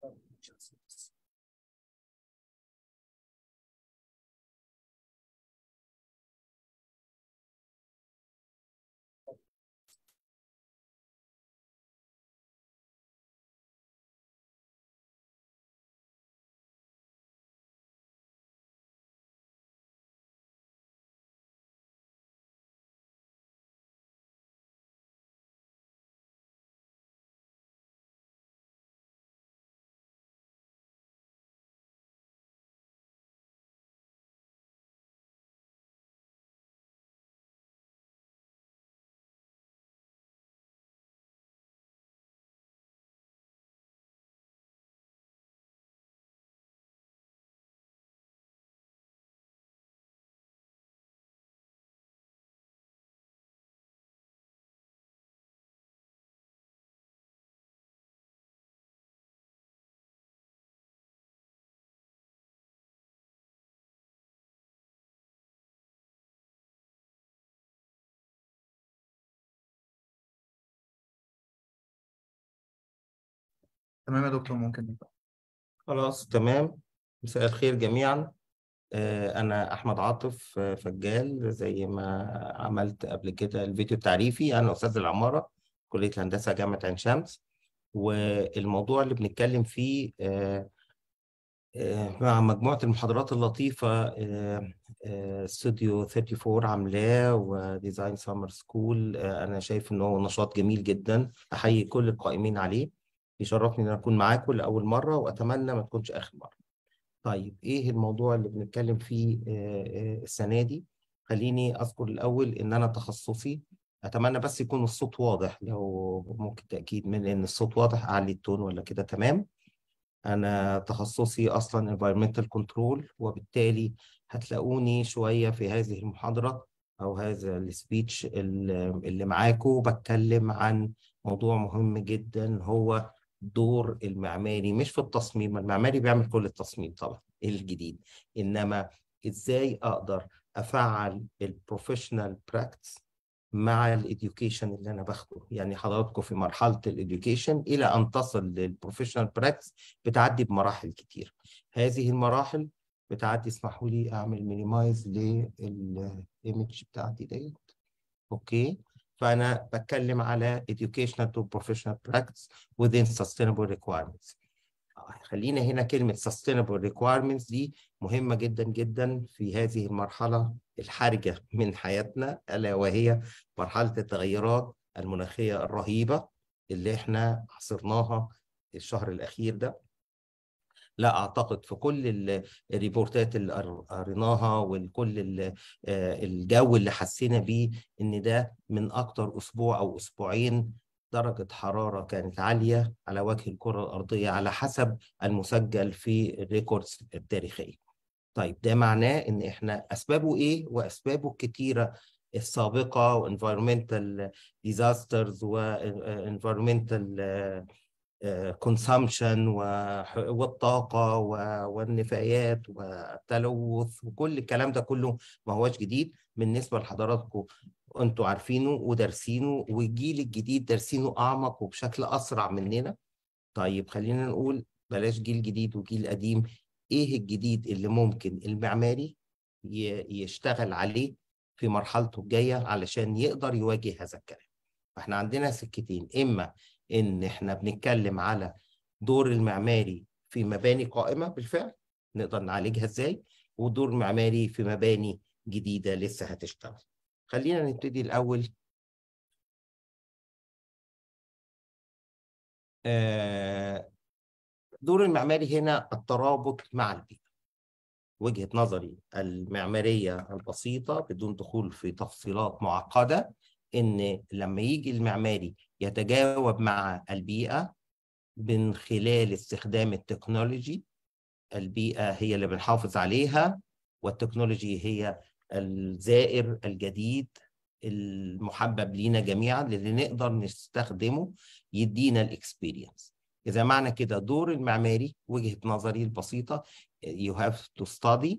半个小时。تمام يا دكتور ممكن نبدا خلاص تمام مساء الخير جميعا آه، انا احمد عاطف آه، فجال زي ما عملت قبل كده الفيديو التعريفي انا استاذ العماره كليه الهندسه جامعه عين شمس والموضوع اللي بنتكلم فيه آه، مع مجموعة المحاضرات اللطيفة استوديو 34 عاملاه وديزاين سامر سكول أنا شايف إن هو نشاط جميل جدا أحيي كل القائمين عليه يشرفني ان اكون معاكم لاول مره واتمنى ما تكونش اخر مره. طيب ايه الموضوع اللي بنتكلم فيه آه، آه، السنه دي؟ خليني اذكر الاول ان انا تخصصي اتمنى بس يكون الصوت واضح لو ممكن تاكيد من ان الصوت واضح اعلي التون ولا كده تمام. انا تخصصي اصلا environmental control وبالتالي هتلاقوني شويه في هذه المحاضره او هذا السبيتش اللي معاكم بتكلم عن موضوع مهم جدا هو دور المعماري مش في التصميم المعماري بيعمل كل التصميم طبعا الجديد انما ازاي اقدر افعل البروفيشنال براكتس مع الاديوكيشن اللي انا باخده يعني حضراتكم في مرحله الاديوكيشن الى ان تصل للبروفيشنال براكتس بتعدي بمراحل كتير هذه المراحل بتعدي اسمحوا لي اعمل مينيمايز للايمج بتاعتي ديت اوكي فانا بتكلم على educational to professional practice within sustainable requirements آه، خلينا هنا كلمة sustainable requirements دي مهمة جدا جدا في هذه المرحلة الحرجة من حياتنا ألا وهي مرحلة التغيرات المناخية الرهيبة اللي احنا عصرناها الشهر الأخير ده لا اعتقد في كل الريبورتات اللي قريناها وكل آه، الجو اللي حسينا بيه ان ده من اكتر اسبوع او اسبوعين درجة حرارة كانت عالية على وجه الكرة الأرضية على حسب المسجل في الريكوردز التاريخية. طيب ده معناه إن إحنا أسبابه إيه وأسبابه الكتيرة السابقة وانفيرومنتال ديزاسترز وانفيرمنتال كونسامشن والطاقة والنفايات والتلوث وكل الكلام ده كله ما هواش جديد بالنسبة لحضراتكم انتوا عارفينه ودارسينه والجيل الجديد دارسينه أعمق وبشكل أسرع مننا طيب خلينا نقول بلاش جيل جديد وجيل قديم ايه الجديد اللي ممكن المعماري يشتغل عليه في مرحلته الجايه علشان يقدر يواجه هذا الكلام فاحنا عندنا سكتين اما ان احنا بنتكلم على دور المعماري في مباني قائمه بالفعل نقدر نعالجها ازاي ودور معماري في مباني جديده لسه هتشتغل خلينا نبتدي الاول آه، دور المعماري هنا الترابط مع البيئه وجهه نظري المعماريه البسيطه بدون دخول في تفصيلات معقده ان لما يجي المعماري يتجاوب مع البيئة من خلال استخدام التكنولوجي البيئة هي اللي بنحافظ عليها والتكنولوجي هي الزائر الجديد المحبب لينا جميعا اللي نقدر نستخدمه يدينا الاكسبيرينس اذا معنى كده دور المعماري وجهه نظري البسيطه you have to study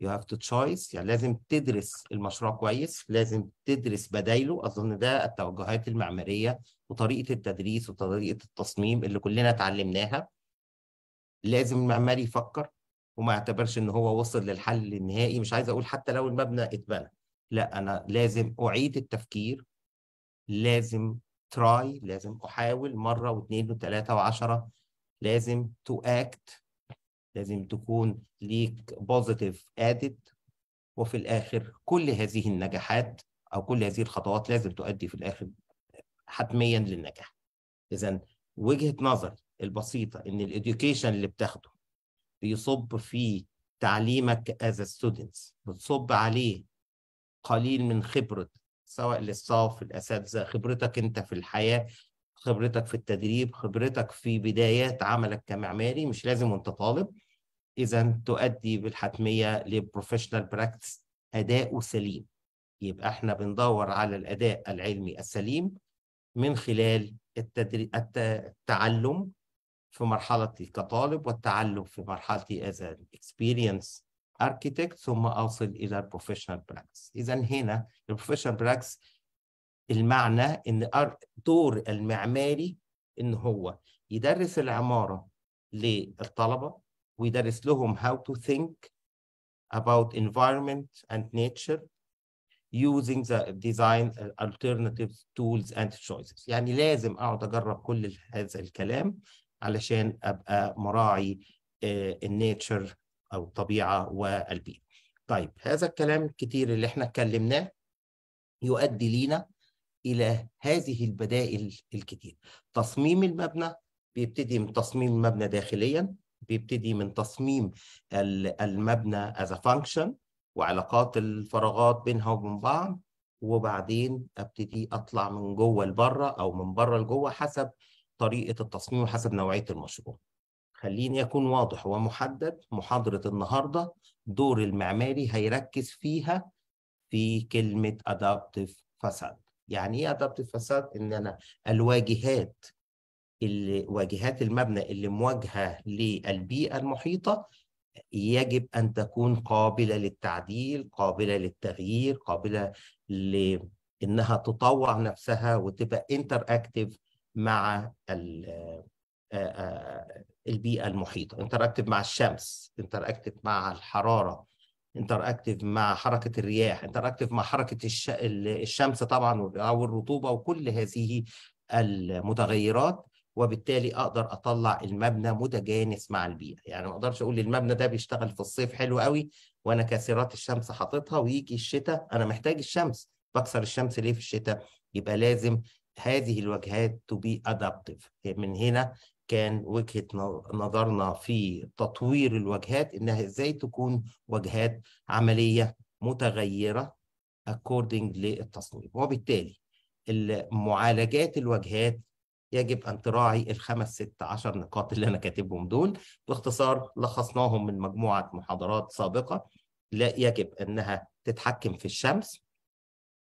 يو هاف تو تشويس يعني لازم تدرس المشروع كويس لازم تدرس بدايله اظن ده التوجهات المعماريه وطريقه التدريس وطريقه التصميم اللي كلنا اتعلمناها لازم المعماري يفكر وما يعتبرش ان هو وصل للحل النهائي مش عايز اقول حتى لو المبنى اتبنى لا انا لازم اعيد التفكير لازم تراي لازم احاول مره واثنين وثلاثه وعشره لازم تو اكت لازم تكون ليك بوزيتيف ادد وفي الاخر كل هذه النجاحات او كل هذه الخطوات لازم تؤدي في الاخر حتميا للنجاح اذا وجهه نظري البسيطه ان الاديوكيشن اللي بتاخده بيصب في تعليمك از ستودنتس بتصب عليه قليل من خبره سواء للصف الاساتذه خبرتك انت في الحياه خبرتك في التدريب خبرتك في بدايات عملك كمعماري مش لازم وانت طالب اذا تؤدي بالحتميه لبروفيشنال براكتس اداؤه سليم يبقى احنا بندور على الاداء العلمي السليم من خلال التدري... التعلم في مرحلتي كطالب والتعلم في مرحلتي as an experience architect ثم اوصل الى البروفيشنال براكتس اذا هنا البروفيشنال براكتس المعنى ان دور المعماري ان هو يدرس العماره للطلبه ويدرس لهم how to think about environment and nature using the design uh, alternatives tools and choices يعني لازم اقعد اجرب كل هذا الكلام علشان ابقى مراعي آه، النيتشر او الطبيعه والبيئه طيب هذا الكلام الكتير اللي احنا اتكلمناه يؤدي لينا الى هذه البدائل الكتير تصميم المبنى بيبتدي من تصميم المبنى داخليا بيبتدي من تصميم المبنى as a function وعلاقات الفراغات بينها وبين بعض وبعدين ابتدي اطلع من جوه لبره او من بره لجوه حسب طريقه التصميم وحسب نوعيه المشروع. خليني اكون واضح ومحدد محاضره النهارده دور المعماري هيركز فيها في كلمه ادابتيف فساد. يعني ايه ادابتيف فساد؟ ان انا الواجهات اللي واجهات المبنى اللي مواجهه للبيئه المحيطه يجب ان تكون قابله للتعديل قابله للتغيير قابله لانها تطوع نفسها وتبقى انتر اكتف مع آه، آه، البيئه المحيطه انتر اكتف مع الشمس انتر اكتف مع الحراره انتر اكتف مع حركه الرياح انتر اكتف مع حركه الشمس طبعا والرطوبه وكل هذه المتغيرات وبالتالي اقدر اطلع المبنى متجانس مع البيئه يعني ما اقدرش اقول المبنى ده بيشتغل في الصيف حلو قوي وانا كاسرات الشمس حاططها ويجي الشتاء انا محتاج الشمس بكسر الشمس ليه في الشتاء يبقى لازم هذه الوجهات تو بي ادابتيف من هنا كان وجهة نظرنا في تطوير الوجهات إنها إزاي تكون وجهات عملية متغيرة according للتصميم وبالتالي معالجات الوجهات يجب أن تراعي الخمس ست عشر نقاط اللي أنا كاتبهم دول باختصار لخصناهم من مجموعة محاضرات سابقة لا يجب أنها تتحكم في الشمس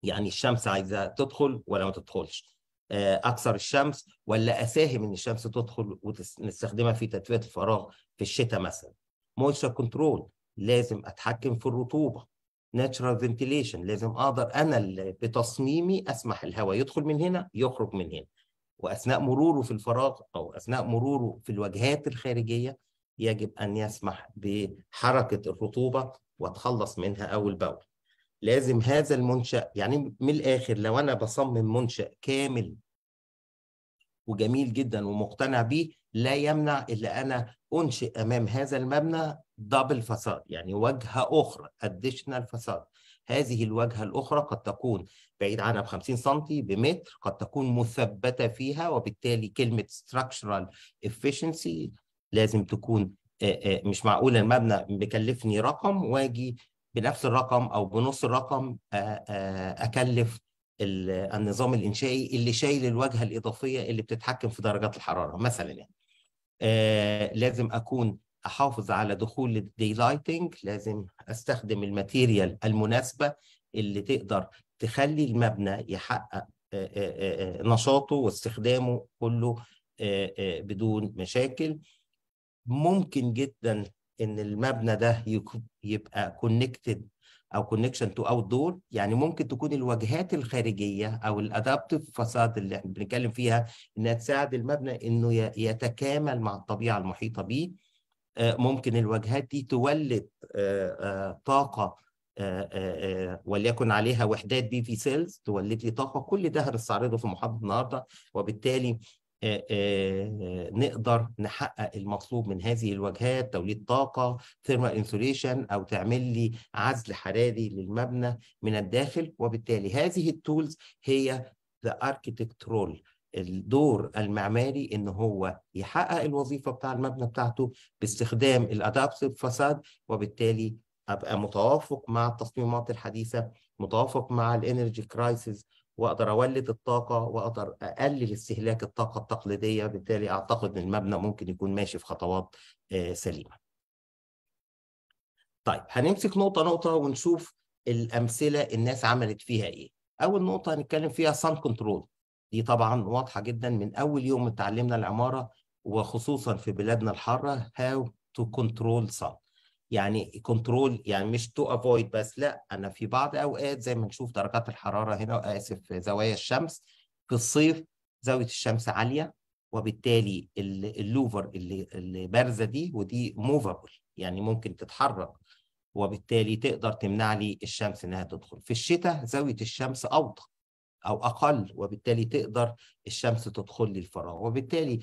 يعني الشمس عايزة تدخل ولا ما تدخلش آه، اكثر الشمس ولا اساهم ان الشمس تدخل ونستخدمها في تدفئه الفراغ في الشتاء مثلا مويشر كنترول لازم اتحكم في الرطوبه ناتشرال فنتيليشن لازم اقدر انا اللي بتصميمي اسمح الهواء يدخل من هنا يخرج من هنا وأثناء مروره في الفراغ أو أثناء مروره في الوجهات الخارجية يجب أن يسمح بحركة الرطوبة وتخلص منها أول بأول لازم هذا المنشأ يعني من الآخر لو أنا بصمم منشأ كامل وجميل جدا ومقتنع بيه لا يمنع إلا أنا أنشئ أمام هذا المبنى دبل فساد يعني وجهة أخرى اديشنال فساد هذه الواجهة الأخرى قد تكون بعيد عنها ب 50 سم بمتر قد تكون مثبتة فيها وبالتالي كلمة structural efficiency لازم تكون آه، آه، مش معقول المبنى مكلفني رقم واجي بنفس الرقم او بنص الرقم آه، اكلف النظام الانشائي اللي شايل الواجهه الاضافيه اللي بتتحكم في درجات الحراره مثلا يعني. لازم اكون احافظ على دخول الدي لايتنج لازم استخدم الماتيريال المناسبه اللي تقدر تخلي المبنى يحقق آه، آه، آه، نشاطه واستخدامه كله بدون مشاكل ممكن جدا ان المبنى ده يبقى كونكتد او كونكشن تو اوت دور يعني ممكن تكون الواجهات الخارجيه او الادابتيف فساد اللي احنا بنتكلم فيها انها تساعد المبنى انه يتكامل مع الطبيعه المحيطه بيه آه، ممكن الواجهات دي تولد آه، آه، طاقه وليكن عليها وحدات بي في سيلز تولد لي طاقه كل ده هنستعرضه في محاضره النهارده وبالتالي نقدر نحقق المطلوب من هذه الواجهات توليد طاقة ثيرمال انسوليشن أو تعمل لي عزل حراري للمبنى من الداخل وبالتالي هذه التولز هي the architectural الدور المعماري ان هو يحقق الوظيفه بتاع المبنى بتاعته باستخدام الادابتيف فاساد وبالتالي ابقى متوافق مع التصميمات الحديثه متوافق مع الانرجي كرايسيس واقدر اولد الطاقه واقدر اقلل استهلاك الطاقه التقليديه بالتالي اعتقد ان المبنى ممكن يكون ماشي في خطوات آه، سليمه. طيب هنمسك نقطه نقطه ونشوف الامثله الناس عملت فيها ايه. اول نقطه هنتكلم فيها سان كنترول دي طبعا واضحه جدا من اول يوم اتعلمنا العماره وخصوصا في بلادنا الحاره هاو تو كنترول sun يعني كنترول يعني مش تو افويد بس لا انا في بعض اوقات زي ما نشوف درجات الحراره هنا اسف زوايا الشمس في الصيف زاويه الشمس عاليه وبالتالي اللوفر اللي, اللي بارزه دي ودي موفابل يعني ممكن تتحرك وبالتالي تقدر تمنع لي الشمس انها تدخل في الشتاء زاويه الشمس اوضح او اقل وبالتالي تقدر الشمس تدخل لي الفراغ وبالتالي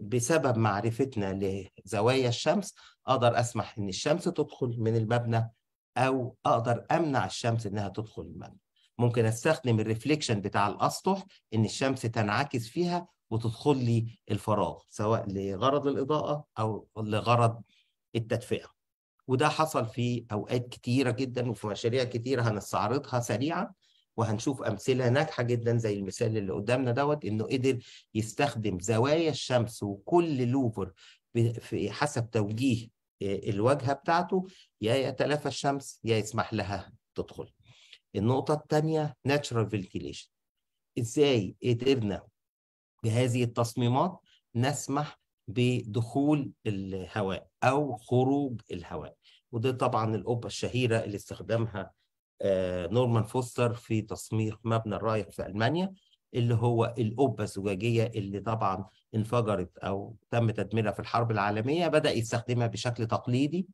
بسبب معرفتنا لزوايا الشمس اقدر اسمح ان الشمس تدخل من المبنى او اقدر امنع الشمس انها تدخل المبنى ممكن استخدم الريفليكشن بتاع الاسطح ان الشمس تنعكس فيها وتدخل لي الفراغ سواء لغرض الاضاءه او لغرض التدفئه وده حصل في اوقات كتيره جدا وفي مشاريع كتيره هنستعرضها سريعا وهنشوف امثله ناجحه جدا زي المثال اللي قدامنا دوت انه قدر يستخدم زوايا الشمس وكل لوفر في حسب توجيه آه، الواجهه بتاعته يا يتلافى الشمس يا يسمح لها تدخل. النقطه الثانيه ناتشرال فنتيليشن ازاي قدرنا بهذه التصميمات نسمح بدخول الهواء او خروج الهواء وده طبعا القبه الشهيره اللي استخدمها نورمان فوستر في تصميم مبنى الرايح في ألمانيا اللي هو القبة الزجاجية اللي طبعا انفجرت أو تم تدميرها في الحرب العالمية بدأ يستخدمها بشكل تقليدي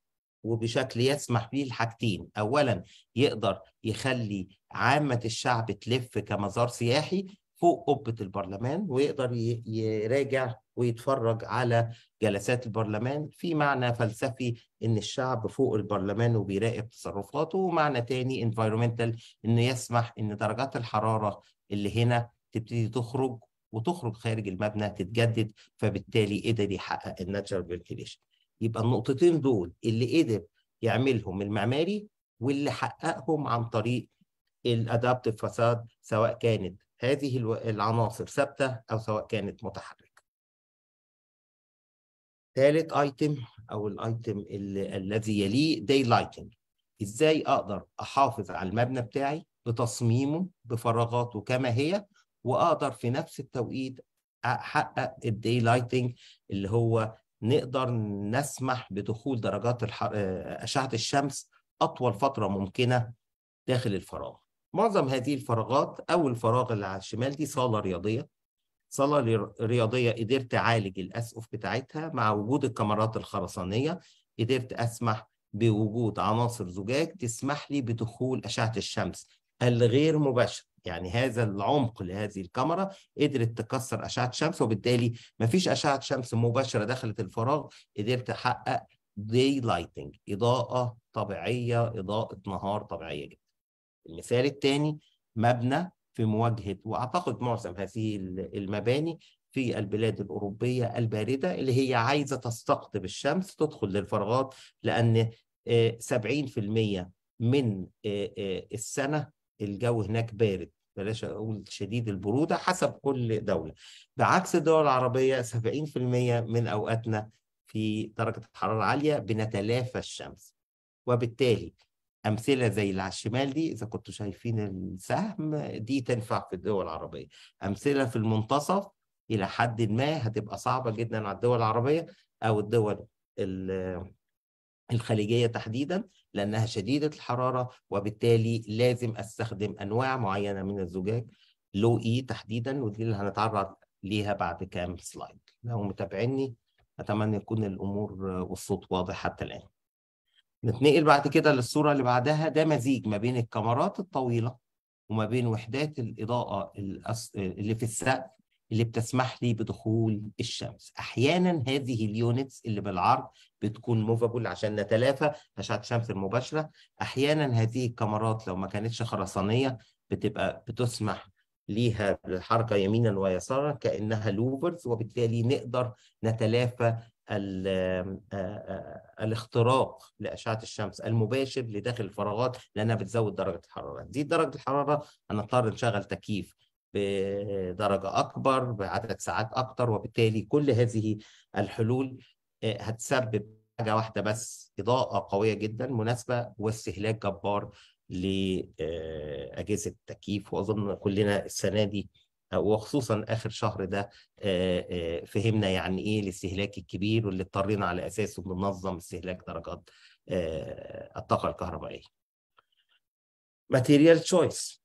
وبشكل يسمح به لحاجتين أولا يقدر يخلي عامة الشعب تلف كمزار سياحي فوق قبة البرلمان ويقدر يراجع ويتفرج على جلسات البرلمان في معنى فلسفي ان الشعب فوق البرلمان وبيراقب تصرفاته ومعنى تاني انفيرومنتال انه يسمح ان درجات الحرارة اللي هنا تبتدي تخرج وتخرج خارج المبنى تتجدد فبالتالي قدر يحقق الناتشرال فنتيليشن يبقى النقطتين دول اللي قدر يعملهم المعماري واللي حققهم عن طريق الادابتيف فاساد سواء كانت هذه العناصر ثابتة أو سواء كانت متحركة. ثالث ايتم أو الايتم الذي يليه داي لايتنج. إزاي أقدر أحافظ على المبنى بتاعي بتصميمه بفراغاته كما هي وأقدر في نفس التوقيت أحقق الداي لايتنج اللي هو نقدر نسمح بدخول درجات آه، أشعة الشمس أطول فترة ممكنة داخل الفراغ. معظم هذه الفراغات أو الفراغ اللي على الشمال دي صالة رياضية صالة رياضية قدرت أعالج الأسقف بتاعتها مع وجود الكاميرات الخرسانية قدرت أسمح بوجود عناصر زجاج تسمح لي بدخول أشعة الشمس الغير مباشر يعني هذا العمق لهذه الكاميرا قدرت تكسر أشعة الشمس وبالتالي مفيش أشعة شمس مباشرة دخلت الفراغ قدرت أحقق داي لايتنج إضاءة طبيعية إضاءة نهار طبيعية جدا المثال الثاني مبنى في مواجهة وأعتقد معظم هذه المباني في البلاد الأوروبية الباردة اللي هي عايزة تستقطب الشمس تدخل للفراغات لأن 70% آه، من آه، آه، السنة الجو هناك بارد بلاش اقول شديد البروده حسب كل دوله بعكس الدول العربيه 70% من اوقاتنا في درجه حراره عاليه بنتلافى الشمس وبالتالي امثله زي اللي على الشمال دي اذا كنتوا شايفين السهم دي تنفع في الدول العربيه امثله في المنتصف الى حد ما هتبقى صعبه جدا على الدول العربيه او الدول الخليجيه تحديدا لانها شديده الحراره وبالتالي لازم استخدم انواع معينه من الزجاج لو اي تحديدا ودي اللي هنتعرض ليها بعد كام سلايد لو متابعيني اتمنى يكون الامور والصوت واضح حتى الان نتنقل بعد كده للصورة اللي بعدها ده مزيج ما بين الكاميرات الطويلة وما بين وحدات الإضاءة اللي في السقف اللي بتسمح لي بدخول الشمس احيانا هذه اليونتس اللي بالعرض بتكون موفابل عشان نتلافى اشعه الشمس المباشره احيانا هذه الكاميرات لو ما كانتش خرسانيه بتبقى بتسمح ليها بالحركه يمينا ويسارا كانها لوفرز وبالتالي نقدر نتلافى آه، آه، الاختراق لأشعة الشمس المباشر لداخل الفراغات لأنها بتزود درجة الحرارة دي درجة الحرارة هنضطر نشغل تكييف بدرجة أكبر بعدد ساعات أكتر وبالتالي كل هذه الحلول آه، هتسبب حاجة واحدة بس إضاءة قوية جدا مناسبة واستهلاك جبار لأجهزة التكييف وأظن كلنا السنة دي وخصوصا اخر شهر ده آه، آه، فهمنا يعني ايه الاستهلاك الكبير واللي اضطرينا على اساسه ننظم استهلاك درجات آه، الطاقه الكهربائيه. ماتيريال تشويس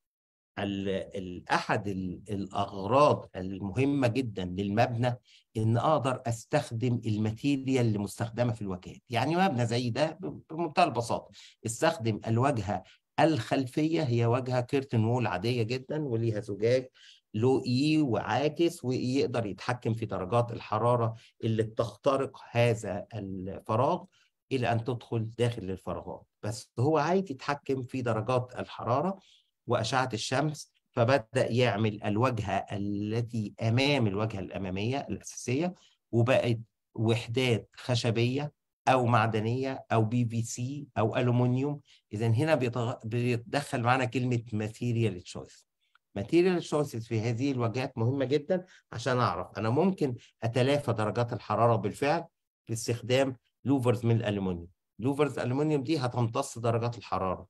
احد الاغراض المهمه جدا للمبنى ان اقدر استخدم الماتيريال اللي مستخدمه في الواجهات يعني مبنى زي ده بمنتهى البساطه استخدم الواجهه الخلفيه هي واجهه كيرتن وول عاديه جدا وليها زجاج له اي e وعاكس ويقدر يتحكم في درجات الحراره اللي بتخترق هذا الفراغ الى ان تدخل داخل الفراغات بس هو عايز يتحكم في درجات الحراره واشعه الشمس فبدا يعمل الواجهه التي امام الواجهه الاماميه الاساسيه وبقت وحدات خشبيه او معدنيه او بي في سي او الومنيوم اذا هنا بيتدخل معانا كلمه ماتيريال تشويس ماتيريال سورسز في هذه الواجهات مهمه جدا عشان اعرف انا ممكن اتلافى درجات الحراره بالفعل باستخدام لوفرز من الالومنيوم لوفرز الالومنيوم دي هتمتص درجات الحراره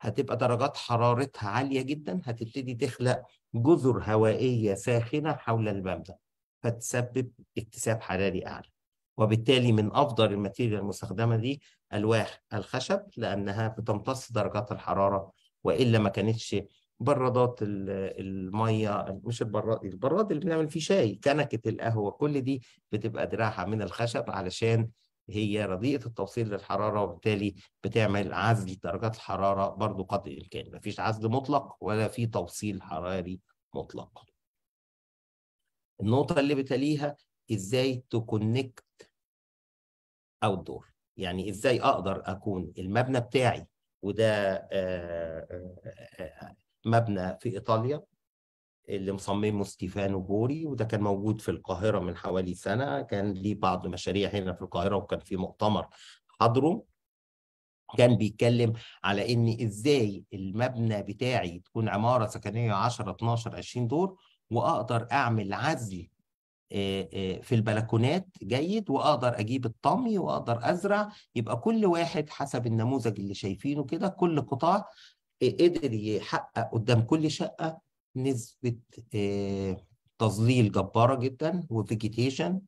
هتبقى درجات حرارتها عاليه جدا هتبتدي تخلق جذر هوائيه ساخنه حول المبنى فتسبب اكتساب حراري اعلى وبالتالي من افضل الماتيريال المستخدمه دي الواح الخشب لانها بتمتص درجات الحراره والا ما كانتش برادات الميه مش البراد البراد اللي بنعمل فيه شاي كنكه القهوه كل دي بتبقى دراعها من الخشب علشان هي رديئه التوصيل للحراره وبالتالي بتعمل عزل درجات الحراره برضو قدر الامكان مفيش عزل مطلق ولا في توصيل حراري مطلق النقطه اللي بتليها ازاي تكونكت اوت دور يعني ازاي اقدر اكون المبنى بتاعي وده آه، آه، آه، مبنى في إيطاليا اللي مصممه ستيفانو جوري وده كان موجود في القاهرة من حوالي سنة كان ليه بعض مشاريع هنا في القاهرة وكان في مؤتمر حضره كان بيتكلم على ان ازاي المبنى بتاعي تكون عمارة سكنية 10 12 20 دور واقدر اعمل عزل في البلكونات جيد واقدر اجيب الطمي واقدر ازرع يبقى كل واحد حسب النموذج اللي شايفينه كده كل قطاع قدر يحقق قدام كل شقه نسبه آه، تظليل جباره جدا وفيجيتيشن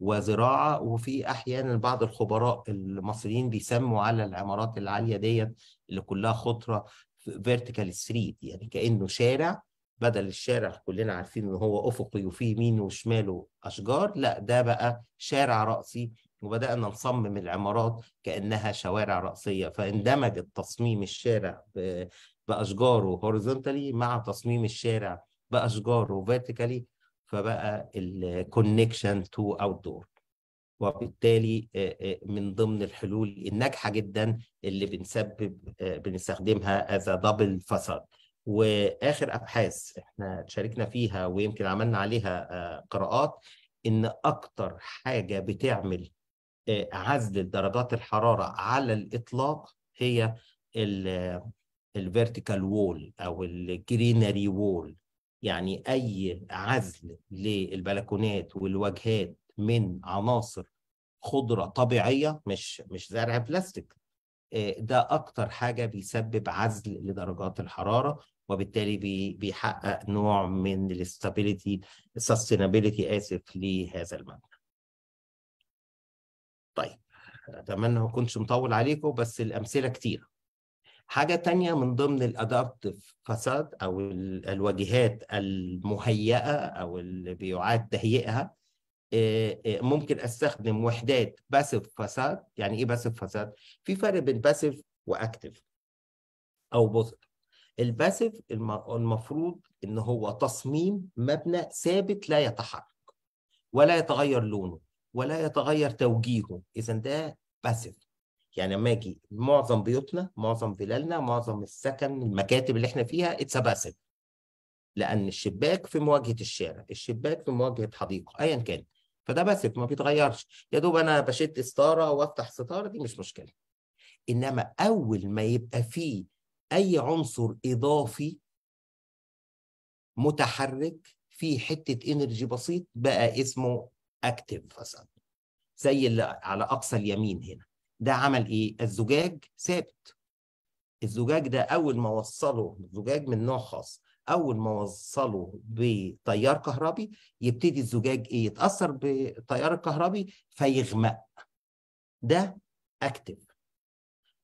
وزراعه وفي احيانا بعض الخبراء المصريين بيسموا على العمارات العاليه ديت اللي كلها خطره فيرتيكال ستريت يعني كانه شارع بدل الشارع كلنا عارفين ان هو افقي وفيه يمين وشماله اشجار لا ده بقى شارع راسي وبدأنا نصمم العمارات كأنها شوارع رأسية فاندمج التصميم الشارع بأشجاره هوريزونتالي مع تصميم الشارع بأشجاره فيرتيكالي فبقى الكونكشن تو اوت دور وبالتالي من ضمن الحلول الناجحه جدا اللي بنسبب بنستخدمها از دبل فساد واخر ابحاث احنا شاركنا فيها ويمكن عملنا عليها قراءات ان اكتر حاجه بتعمل عزل درجات الحرارة على الإطلاق هي الفيرتيكال وول أو الجرينري وول يعني أي عزل للبلكونات والواجهات من عناصر خضرة طبيعية مش مش زرع بلاستيك آه، ده أكتر حاجة بيسبب عزل لدرجات الحرارة وبالتالي بيحقق نوع من الاستابيليتي السستينابيليتي آسف لهذا المبنى طيب اتمنى ما اكونش مطول عليكم بس الامثله كتيره حاجه تانية من ضمن الادابتف فساد او الواجهات المهيئه او اللي بيعاد تهيئها آه، آه، ممكن استخدم وحدات باسف فساد يعني ايه باسف فساد في فرق بين باسف واكتف او بوز الباسف المفروض ان هو تصميم مبنى ثابت لا يتحرك ولا يتغير لونه ولا يتغير توجيهه اذا ده باسيف يعني لما اجي معظم بيوتنا معظم فيلالنا معظم السكن المكاتب اللي احنا فيها اتس باسيف لان الشباك في مواجهه الشارع الشباك في مواجهه حديقه ايا كان فده باسيف ما بيتغيرش يا دوب انا بشد ستاره وافتح ستاره دي مش مشكله انما اول ما يبقى فيه اي عنصر اضافي متحرك في حته انرجي بسيط بقى اسمه اكتف فصل زي اللي على اقصى اليمين هنا ده عمل ايه الزجاج ثابت الزجاج ده اول ما وصله زجاج من نوع خاص اول ما وصله بتيار كهربي يبتدي الزجاج ايه يتاثر بالتيار الكهربي فيغمق ده اكتف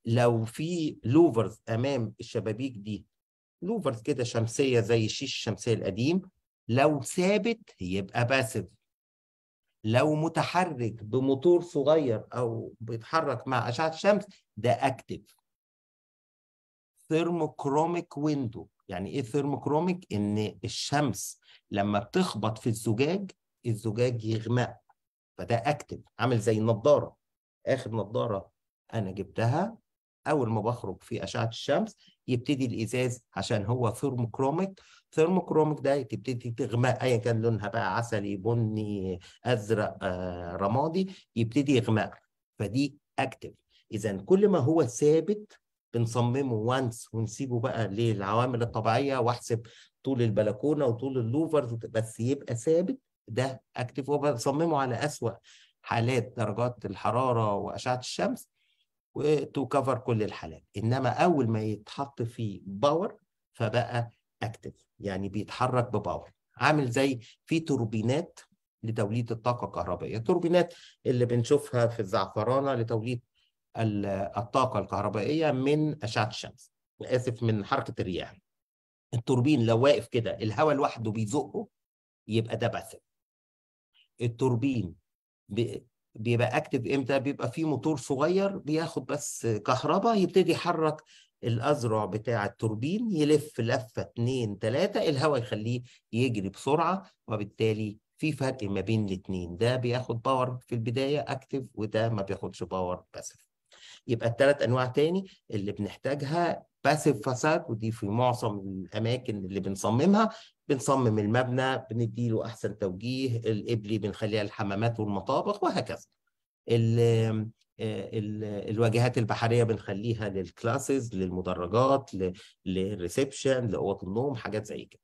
لو في لوفرز امام الشبابيك دي لوفرز كده شمسيه زي الشيش الشمسيه القديم لو ثابت يبقى باسف لو متحرك بموتور صغير او بيتحرك مع اشعه الشمس ده اكتف ثيرموكروميك ويندو يعني ايه ثيرموكروميك ان الشمس لما بتخبط في الزجاج الزجاج يغمق فده اكتف عامل زي النضاره اخر نضاره انا جبتها اول ما بخرج في اشعه الشمس يبتدي الازاز عشان هو ثيرموكروميك ثيرموكروميك ده تبتدي تغمق ايا كان لونها بقى عسلي بني ازرق آه، رمادي يبتدي يغمق فدي اكتف اذا كل ما هو ثابت بنصممه وانس ونسيبه بقى للعوامل الطبيعيه واحسب طول البلكونه وطول اللوفرز بس يبقى ثابت ده اكتف وبصممه على اسوأ حالات درجات الحراره واشعه الشمس وتو كفر كل الحالات انما اول ما يتحط فيه باور فبقى اكتف يعني بيتحرك بباور عامل زي في توربينات لتوليد الطاقه الكهربائيه التوربينات اللي بنشوفها في الزعفرانه لتوليد الطاقه الكهربائيه من اشعه الشمس اسف من حركه الرياح التوربين لو واقف كده الهواء لوحده بيزقه يبقى ده باسف التوربين بيبقى اكتف امتى بيبقى فيه موتور صغير بياخد بس كهرباء يبتدي يحرك الأذرع بتاع التوربين يلف لفة اتنين تلاتة الهواء يخليه يجري بسرعة وبالتالي في فرق ما بين الاتنين ده بياخد باور في البداية أكتف وده ما بياخدش باور باسف يبقى التلات أنواع تاني اللي بنحتاجها باسف فساد ودي في معظم الأماكن اللي بنصممها بنصمم المبنى بندي له احسن توجيه الابلي بنخليها الحمامات والمطابخ وهكذا ال آه، ال الواجهات البحريه بنخليها للكلاسز للمدرجات للريسبشن لاوض النوم حاجات زي كده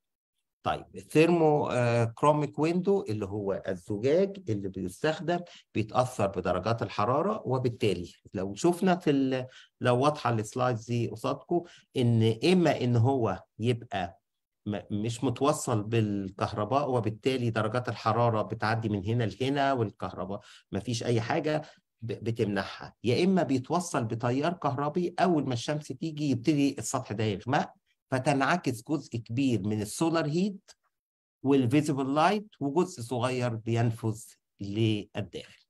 طيب الثيرمو كروميك ويندو اللي هو الزجاج اللي بيستخدم بيتاثر بدرجات الحراره وبالتالي لو شفنا في لو واضحه السلايدز دي قصادكم ان اما ان هو يبقى مش متوصل بالكهرباء وبالتالي درجات الحرارة بتعدي من هنا لهنا والكهرباء مفيش أي حاجة بتمنعها يا إما بيتوصل بتيار كهربي أول ما الشمس تيجي يبتدي السطح ده يغمق فتنعكس جزء كبير من السولار هيت والفيزيبل لايت وجزء صغير بينفذ للداخل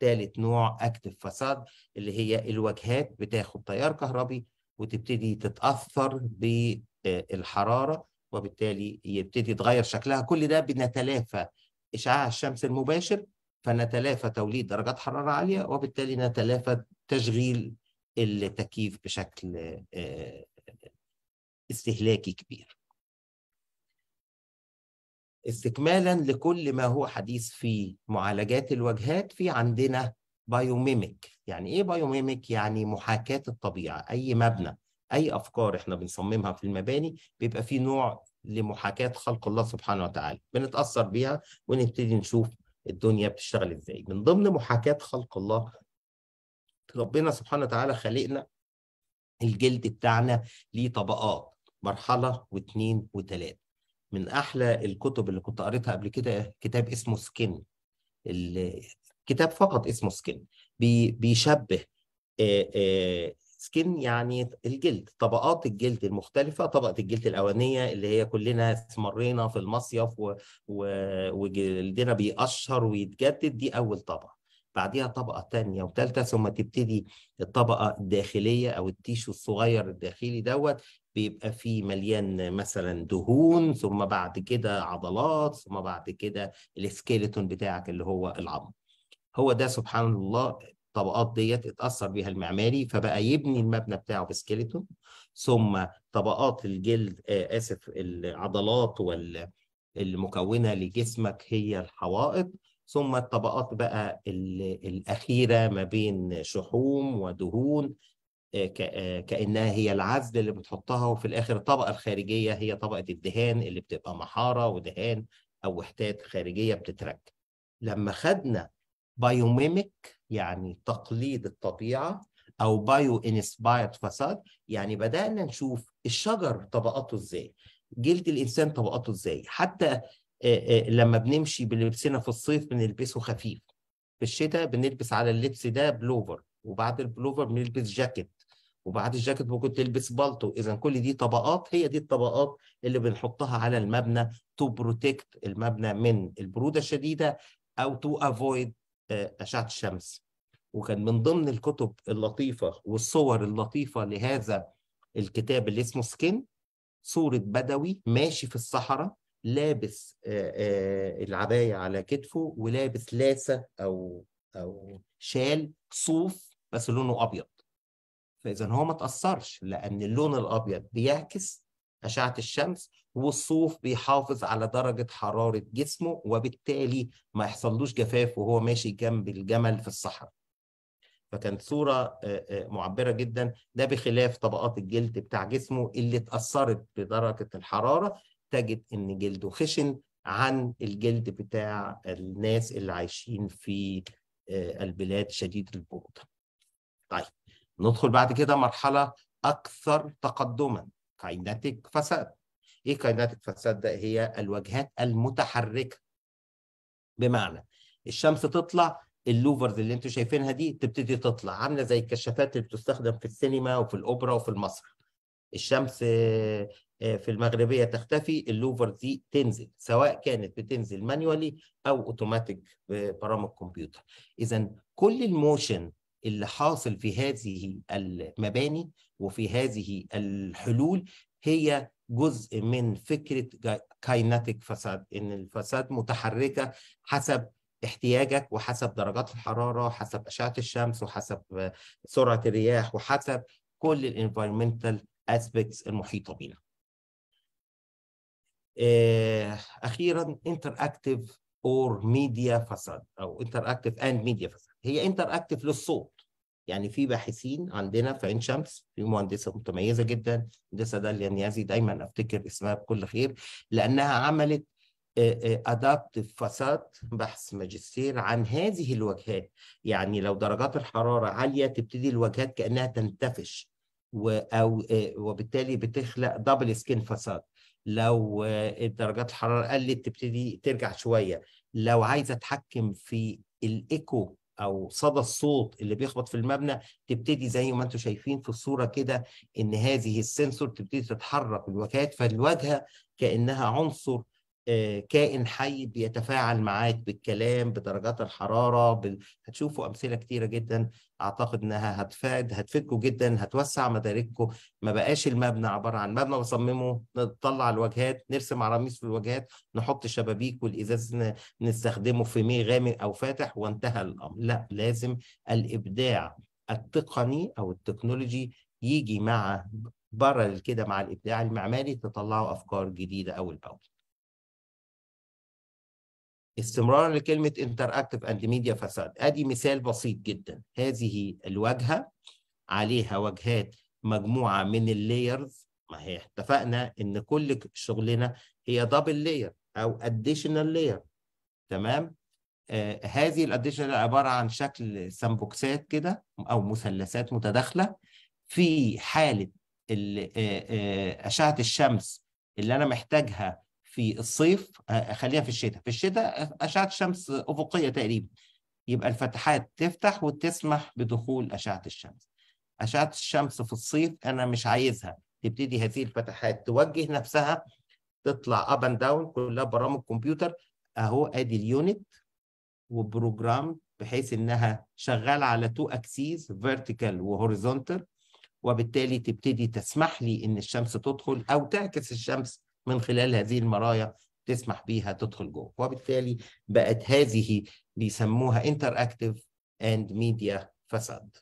ثالث نوع اكتف فساد اللي هي الواجهات بتاخد تيار كهربي وتبتدي تتاثر بالحراره وبالتالي يبتدي يتغير شكلها كل ده بنتلافى إشعاع الشمس المباشر فنتلافى توليد درجات حرارة عالية وبالتالي نتلافى تشغيل التكييف بشكل آه، استهلاكي كبير استكمالا لكل ما هو حديث في معالجات الوجهات في عندنا بايوميميك يعني ايه بايوميميك يعني محاكاه الطبيعه اي مبنى اي افكار احنا بنصممها في المباني بيبقى في نوع لمحاكاه خلق الله سبحانه وتعالى بنتاثر بيها ونبتدي نشوف الدنيا بتشتغل ازاي من ضمن محاكاه خلق الله ربنا سبحانه وتعالى خلقنا الجلد بتاعنا ليه طبقات مرحله واثنين وثلاثه من احلى الكتب اللي كنت قريتها قبل كده كتاب اسمه سكن كتاب فقط اسمه سكن بيشبه سكين يعني الجلد طبقات الجلد المختلفة طبقة الجلد الأولانية اللي هي كلنا استمرينا في المصيف و... و... وجلدنا بيقشر ويتجدد دي أول طبقة بعديها طبقة تانية وتالتة ثم تبتدي الطبقة الداخلية أو التيشو الصغير الداخلي دوت بيبقى فيه مليان مثلا دهون ثم بعد كده عضلات ثم بعد كده السكيلتون بتاعك اللي هو العظم هو ده سبحان الله الطبقات ديت اتأثر بيها المعماري فبقى يبني المبنى بتاعه بسكيلتون ثم طبقات الجلد آه آسف العضلات والمكونة لجسمك هي الحوائط ثم الطبقات بقى الأخيرة ما بين شحوم ودهون آه، آه، كأنها هي العزل اللي بتحطها وفي الآخر الطبقة الخارجية هي طبقة الدهان اللي بتبقى محارة ودهان أو وحدات خارجية بتترك لما خدنا بايوميميك يعني تقليد الطبيعه او بايو انسبايرد فساد يعني بدانا نشوف الشجر طبقاته ازاي جلد الانسان طبقاته ازاي حتى لما بنمشي بلبسنا في الصيف بنلبسه خفيف في الشتاء بنلبس على اللبس ده بلوفر وبعد البلوفر بنلبس جاكيت وبعد الجاكيت ممكن تلبس بالطو اذا كل دي طبقات هي دي الطبقات اللي بنحطها على المبنى تو بروتكت المبنى من البروده الشديده او تو افويد اشعه الشمس وكان من ضمن الكتب اللطيفة والصور اللطيفة لهذا الكتاب اللي اسمه سكين صورة بدوي ماشي في الصحراء لابس آه، آه، العباية على كتفه ولابس لاسة أو أو شال صوف بس لونه أبيض فإذا هو ما تأثرش لأن اللون الأبيض بيعكس أشعة الشمس والصوف بيحافظ على درجة حرارة جسمه وبالتالي ما يحصلوش جفاف وهو ماشي جنب الجمل في الصحراء فكانت صورة آه، آه، معبرة جدا ده بخلاف طبقات الجلد بتاع جسمه اللي اتأثرت بدرجة الحرارة تجد ان جلده خشن عن الجلد بتاع الناس اللي عايشين في آه، البلاد شديد البرودة طيب ندخل بعد كده مرحلة أكثر تقدما كايناتيك فساد إيه كايناتيك فساد ده هي الوجهات المتحركة بمعنى الشمس تطلع اللوفرز اللي انتم شايفينها دي تبتدي تطلع عامله زي الكشافات اللي بتستخدم في السينما وفي الاوبرا وفي المسرح الشمس آه، في المغربيه تختفي اللوفر دي تنزل سواء كانت بتنزل مانيوالي او اوتوماتيك ببرامج كمبيوتر اذا كل الموشن اللي حاصل في هذه المباني وفي هذه الحلول هي جزء من فكره كايناتيك فساد ان الفساد متحركه حسب احتياجك وحسب درجات الحراره حسب اشعه الشمس وحسب سرعه الرياح وحسب كل الانفايرمنتال اسبيكتس المحيطه بينا آه، اخيرا انتر اكتيف اور ميديا فساد او انتر اكتيف اند ميديا فساد هي انتر للصوت يعني في باحثين عندنا في عين شمس في مهندسه متميزه جدا مهندسه داليا نيازي دايما افتكر اسمها بكل خير لانها عملت آه، آه، ادابتيف فساد بحث ماجستير عن هذه الوجهات يعني لو درجات الحراره عاليه تبتدي الوجهات كانها تنتفش او آه، وبالتالي بتخلق دبل سكين فساد لو درجات الحراره قلت تبتدي ترجع شويه لو عايزه اتحكم في الايكو او صدى الصوت اللي بيخبط في المبنى تبتدي زي ما انتم شايفين في الصوره كده ان هذه السنسور تبتدي تتحرك الوجهات فالواجهه كانها عنصر آه، كائن حي بيتفاعل معاك بالكلام بدرجات الحراره بال... هتشوفوا امثله كتيره جدا اعتقد انها هتفاد هتفيدكم جدا هتوسع مدارككم ما بقاش المبنى عباره عن مبنى بصممه نطلع الواجهات نرسم عراميس في الواجهات نحط شبابيك والازاز نستخدمه في مي غامق او فاتح وانتهى الامر لا لازم الابداع التقني او التكنولوجي يجي مع برل كده مع الابداع المعماري تطلعوا افكار جديده اول باول استمرارا لكلمه interactive and media فساد ادي مثال بسيط جدا هذه الواجهه عليها واجهات مجموعه من اللايرز ما هي اتفقنا ان كل شغلنا هي دبل لاير او اديشنال لاير تمام آه هذه الاديشنال عباره عن شكل سامبوكسات كده او مثلثات متداخله في حاله آه، آه، اشعه الشمس اللي انا محتاجها في الصيف آه، اخليها في الشتاء في الشتاء اشعه الشمس افقيه تقريبا يبقى الفتحات تفتح وتسمح بدخول اشعه الشمس اشعه الشمس في الصيف انا مش عايزها تبتدي هذه الفتحات توجه نفسها تطلع اب اند داون كلها برامج كمبيوتر اهو ادي اليونت وبروجرام بحيث انها شغاله على تو اكسيز فيرتيكال وهوريزونتال وبالتالي تبتدي تسمح لي ان الشمس تدخل او تعكس الشمس من خلال هذه المرايا تسمح بيها تدخل جوه وبالتالي بقت هذه بيسموها انتر اكتيف اند ميديا فساد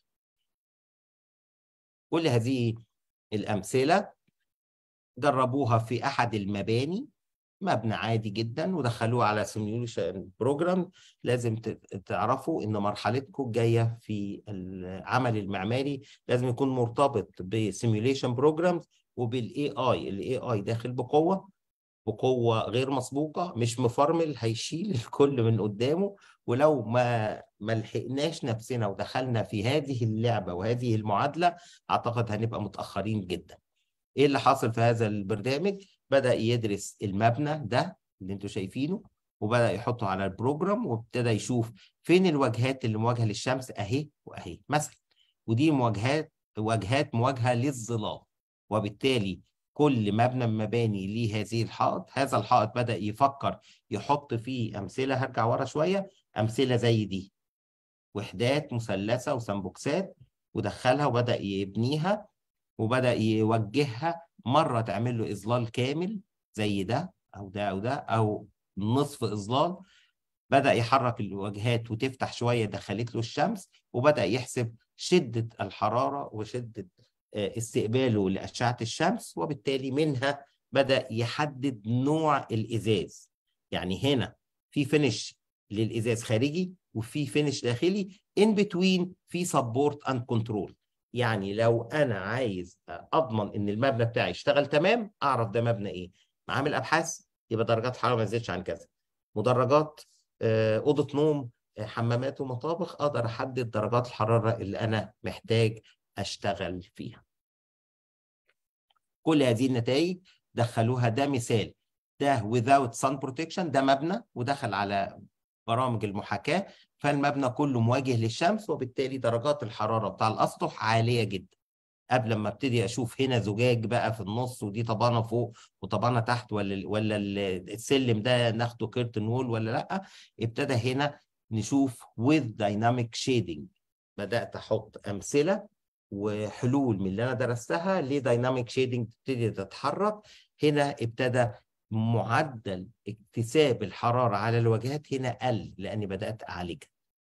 كل هذه الامثله جربوها في احد المباني مبنى عادي جدا ودخلوه على سيميوليشن بروجرام لازم تعرفوا ان مرحلتكم الجايه في العمل المعماري لازم يكون مرتبط بسيميوليشن بروجرامز وبالاي اي الاي اي داخل بقوه بقوه غير مسبوقه مش مفرمل هيشيل الكل من قدامه ولو ما ما لحقناش نفسنا ودخلنا في هذه اللعبه وهذه المعادله اعتقد هنبقى متاخرين جدا ايه اللي حاصل في هذا البرنامج بدأ يدرس المبنى ده اللي انتم شايفينه وبدأ يحطه على البروجرام وابتدى يشوف فين الواجهات اللي مواجهة للشمس أهي وأهي مثلا ودي مواجهات واجهات مواجهة للظلال وبالتالي كل مبنى من مباني ليه هذه الحائط هذا الحائط بدأ يفكر يحط فيه أمثلة هرجع ورا شوية أمثلة زي دي وحدات مثلثة وسنبوكسات ودخلها وبدأ يبنيها وبدأ يوجهها مره تعمل له اظلال كامل زي ده او ده او ده او نصف اظلال بدا يحرك الواجهات وتفتح شويه دخلت له الشمس وبدا يحسب شده الحراره وشده آه، استقباله لاشعه الشمس وبالتالي منها بدا يحدد نوع الازاز يعني هنا في فينش للازاز خارجي وفي فينش داخلي ان بتوين في سبورت اند كنترول يعني لو انا عايز اضمن ان المبنى بتاعي اشتغل تمام اعرف ده مبنى ايه معامل ابحاث يبقى درجات حراره ما تزيدش عن كذا مدرجات آه، اوضه نوم آه، حمامات ومطابخ اقدر احدد درجات الحراره اللي انا محتاج اشتغل فيها كل هذه النتائج دخلوها ده مثال ده without sun protection ده مبنى ودخل على برامج المحاكاه فالمبنى كله مواجه للشمس وبالتالي درجات الحرارة بتاع الأسطح عالية جدا قبل ما ابتدي اشوف هنا زجاج بقى في النص ودي طبانه فوق وطبانه تحت ولا ولا السلم ده ناخده كيرتن وول ولا لا ابتدى هنا نشوف with dynamic shading بدات احط امثله وحلول من اللي انا درستها لديناميك شيدنج تبتدي تتحرك هنا ابتدى معدل اكتساب الحراره على الواجهات هنا قل لاني بدات اعالجها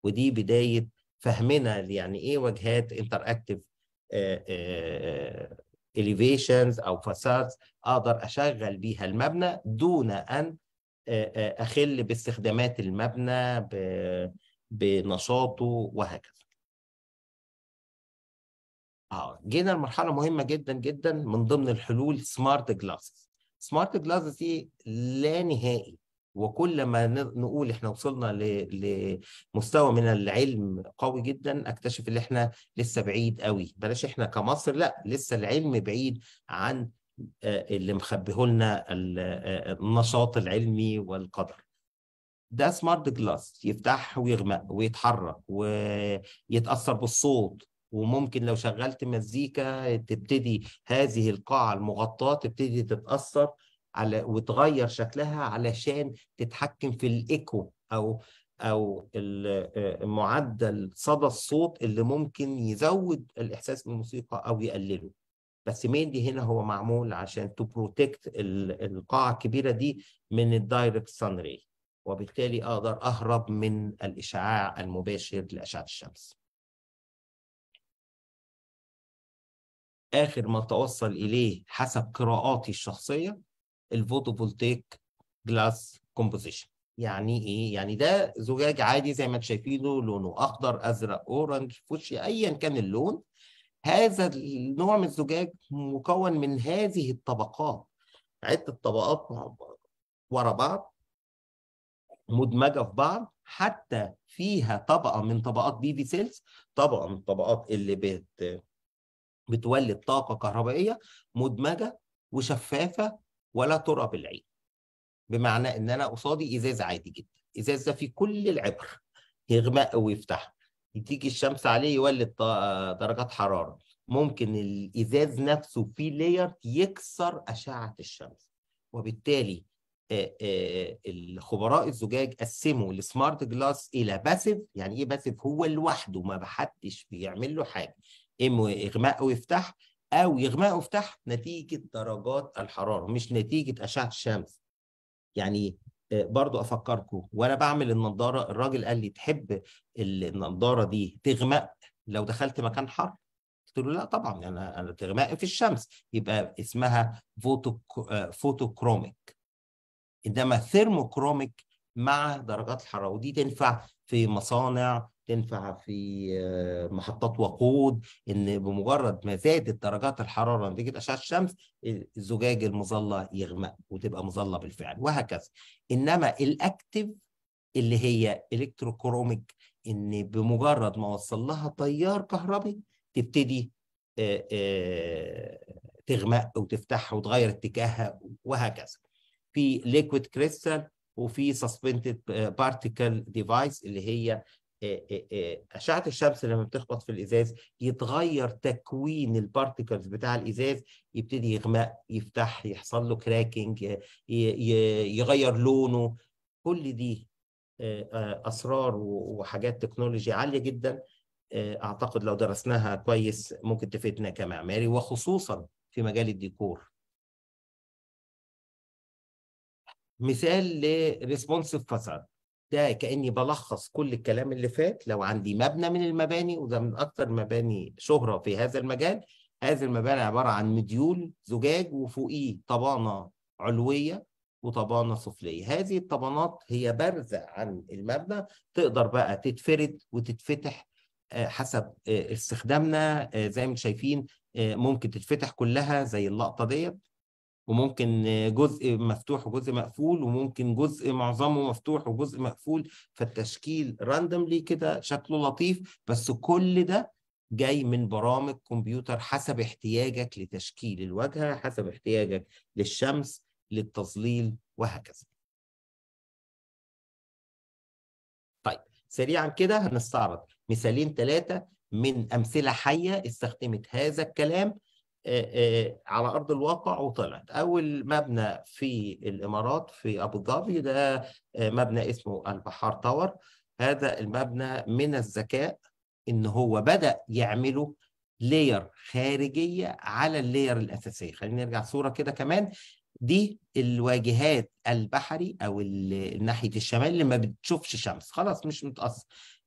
ودي بدايه فهمنا يعني ايه وجهات انتر اكتف اليفيشنز او فاسادز اقدر اشغل بيها المبنى دون ان آه، آه، اخل باستخدامات المبنى بنشاطه وهكذا اه جينا لمرحله مهمه جدا جدا من ضمن الحلول سمارت جلاسز سمارت جلاسز دي لا نهائي وكل ما نقول احنا وصلنا لمستوى من العلم قوي جدا اكتشف ان احنا لسه بعيد قوي بلاش احنا كمصر لا لسه العلم بعيد عن آه، اللي مخبيه لنا آه، النشاط العلمي والقدر ده سمارت جلاس يفتح ويغمق ويتحرك ويتاثر بالصوت وممكن لو شغلت مزيكا تبتدي هذه القاعه المغطاه تبتدي تتاثر على وتغير شكلها علشان تتحكم في الايكو او او آه، معدل صدى الصوت اللي ممكن يزود الاحساس بالموسيقى او يقلله بس مينلي هنا هو معمول عشان تو بروتكت القاعه الكبيره دي من الدايركت سان ري وبالتالي اقدر اهرب من الاشعاع المباشر لاشعه الشمس اخر ما توصل اليه حسب قراءاتي الشخصيه الفوتوفولتيك جلاس كومبوزيشن يعني ايه يعني ده زجاج عادي زي ما انتم شايفينه لونه اخضر ازرق اورنج فوشيا ايا كان اللون هذا النوع من الزجاج مكون من هذه الطبقات عده طبقات ورا بعض مدمجه في بعض حتى فيها طبقه من طبقات بي في سيلز طبقه من الطبقات اللي بت بتولد طاقه كهربائيه مدمجه وشفافه ولا ترى بالعين بمعنى ان انا قصادي ازاز عادي جدا ازاز ده فيه كل العبر يغمق ويفتح تيجي الشمس عليه يولد درجات حراره ممكن الازاز نفسه فيه لير يكسر اشعه الشمس وبالتالي الخبراء الزجاج قسموا السمارت جلاس الى باسيف يعني ايه باسيف هو لوحده ما حدش بيعمل له حاجه اما يغمق ويفتح او يغمقوا في تحت نتيجه درجات الحراره مش نتيجه اشعه الشمس يعني آه، برضو افكركم وانا بعمل النضاره الراجل قال لي تحب النضاره دي تغمق لو دخلت مكان حر قلت له لا طبعا يعني انا انا تغمق في الشمس يبقى اسمها فوتو آه، فوتوكروميك انما ثيرموكروميك مع درجات الحراره ودي تنفع في مصانع تنفع في آه، محطات وقود ان بمجرد ما زادت درجات الحراره نتيجه اشعه الشمس الزجاج المظله يغمق وتبقى مظله بالفعل وهكذا انما الاكتف اللي هي الكتروكروميك ان بمجرد ما وصل لها تيار كهربي تبتدي آه، آه، تغمق وتفتح وتغير اتجاهها وهكذا في ليكويد كريستال وفي سسبندد بارتيكل ديفايس اللي هي إيه، إيه، إيه، اشعه الشمس لما بتخبط في الازاز يتغير تكوين البارتيكلز بتاع الازاز يبتدي يغمق يفتح يحصل له كراكنج يغير لونه كل دي آه، آه، اسرار وحاجات تكنولوجي عاليه جدا آه، اعتقد لو درسناها كويس ممكن تفيدنا كمعماري وخصوصا في مجال الديكور مثال لريسبونسيف فاساد ده كاني بلخص كل الكلام اللي فات لو عندي مبنى من المباني وده من اكثر المباني شهره في هذا المجال هذه المباني عباره عن مديول زجاج وفوقيه طبانه علويه وطبانه سفليه هذه الطبانات هي بارزه عن المبنى تقدر بقى تتفرد وتتفتح آه، حسب آه، استخدامنا آه، زي ما شايفين ممكن تتفتح كلها زي اللقطه ديت وممكن جزء مفتوح وجزء مقفول وممكن جزء معظمه مفتوح وجزء مقفول فالتشكيل راندملي كده شكله لطيف بس كل ده جاي من برامج كمبيوتر حسب احتياجك لتشكيل الواجهه حسب احتياجك للشمس للتظليل وهكذا طيب سريعا كده هنستعرض مثالين ثلاثه من امثله حيه استخدمت هذا الكلام آه، آه، على ارض الواقع وطلعت اول مبنى في الامارات في ابو ظبي ده آه، مبنى اسمه البحار تاور هذا المبنى من الذكاء ان هو بدا يعمله لاير خارجيه على اللاير الاساسيه خلينا نرجع صوره كده كمان دي الواجهات البحري او ناحيه الشمال اللي ما بتشوفش شمس خلاص مش متاثر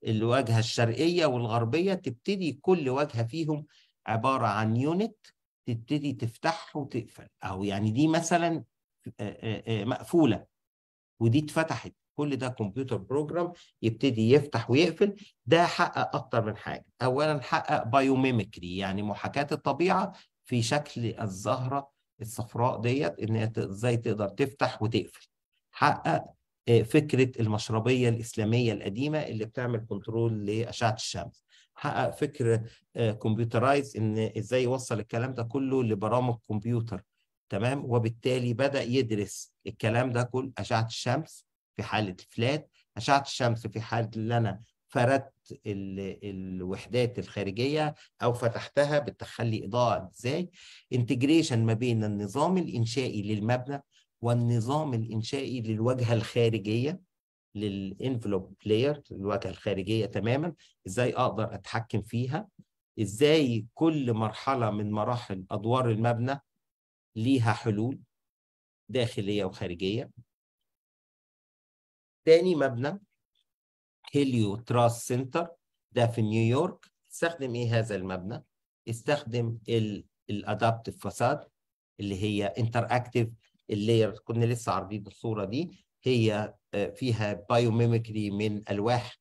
الواجهه الشرقيه والغربيه تبتدي كل واجهه فيهم عباره عن يونت تبتدي تفتحها وتقفل أو يعني دي مثلا مقفولة ودي اتفتحت كل ده كمبيوتر بروجرام يبتدي يفتح ويقفل ده حقق أكتر من حاجة أولا حقق بايوميمكري يعني محاكاة الطبيعة في شكل الزهرة الصفراء ديت إن إزاي تقدر تفتح وتقفل حقق فكرة المشربية الإسلامية القديمة اللي بتعمل كنترول لأشعة الشمس حقق فكر كمبيوترايز آه، ان ازاي يوصل الكلام ده كله لبرامج كمبيوتر تمام وبالتالي بدا يدرس الكلام ده كل اشعه الشمس في حاله الفلات اشعه الشمس في حاله اللي انا فردت الوحدات الخارجيه او فتحتها بالتخلي اضاءه ازاي انتجريشن ما بين النظام الانشائي للمبنى والنظام الانشائي للواجهه الخارجيه للانفلوب بلاير الواجهه الخارجيه تماما ازاي اقدر اتحكم فيها ازاي كل مرحله من مراحل ادوار المبنى ليها حلول داخليه وخارجيه تاني مبنى هيليو تراس سنتر ده في نيويورك استخدم ايه هذا المبنى استخدم الادابتيف فاساد اللي هي انتر اكتيف اللاير كنا لسه عارضين الصوره دي هي آه، فيها بايوميميكري من الواح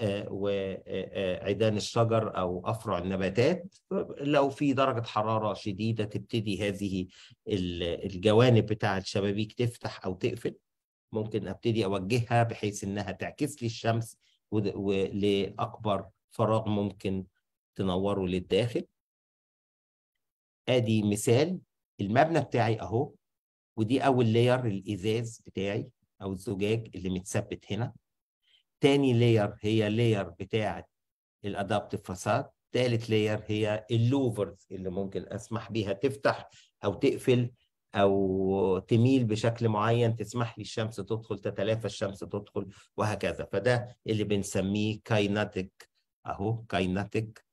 آه، وعيدان آه، الشجر او افرع النباتات لو في درجه حراره شديده تبتدي هذه الجوانب بتاع الشبابيك تفتح او تقفل ممكن ابتدي اوجهها بحيث انها تعكس لي الشمس ولاكبر فراغ ممكن تنوره للداخل ادي مثال المبنى بتاعي اهو ودي اول لاير الازاز بتاعي او الزجاج اللي متثبت هنا تاني لاير هي لاير بتاعه الادابتيف فاساد تالت لاير هي اللوفرز اللي ممكن اسمح بيها تفتح او تقفل او تميل بشكل معين تسمح لي الشمس تدخل تتلافى الشمس تدخل وهكذا فده اللي بنسميه كايناتيك اهو كايناتيك